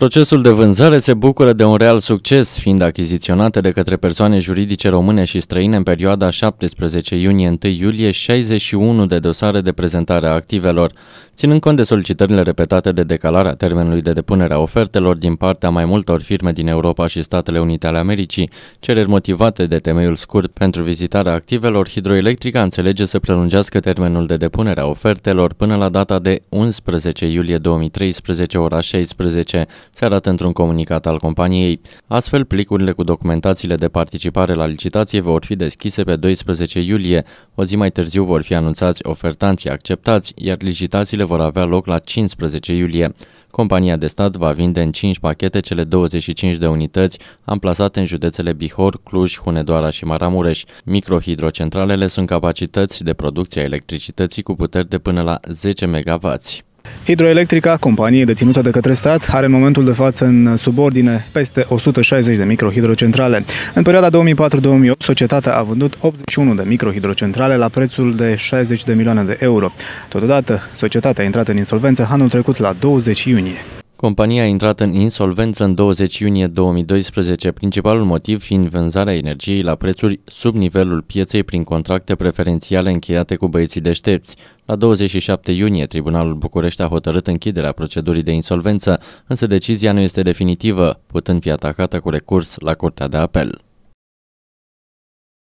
Procesul de vânzare se bucură de un real succes, fiind achiziționate de către persoane juridice române și străine în perioada 17 iunie-1 iulie 61 de dosare de prezentare a activelor, ținând cont de solicitările repetate de decalarea termenului de depunere a ofertelor din partea mai multor firme din Europa și Statele Unite ale Americii, cereri motivate de temeiul scurt pentru vizitarea activelor, Hidroelectrica înțelege să prelungească termenul de depunere a ofertelor până la data de 11 iulie 2013, ora 16, se arată într-un comunicat al companiei. Astfel, plicurile cu documentațiile de participare la licitație vor fi deschise pe 12 iulie. O zi mai târziu vor fi anunțați ofertanții acceptați, iar licitațiile vor avea loc la 15 iulie. Compania de stat va vinde în 5 pachete cele 25 de unități amplasate în județele Bihor, Cluj, Hunedoara și Maramureș. Microhidrocentralele sunt capacități de producție a electricității cu puteri de până la 10 MW. Hidroelectrica, companie deținută de către stat, are în momentul de față în subordine peste 160 de microhidrocentrale. În perioada 2004-2008, societatea a vândut 81 de microhidrocentrale la prețul de 60 de milioane de euro. Totodată, societatea a intrat în insolvență anul trecut la 20 iunie. Compania a intrat în insolvență în 20 iunie 2012, principalul motiv fiind vânzarea energiei la prețuri sub nivelul pieței prin contracte preferențiale încheiate cu băieții deștepți. La 27 iunie, Tribunalul București a hotărât închiderea procedurii de insolvență, însă decizia nu este definitivă, putând fi atacată cu recurs la Curtea de Apel.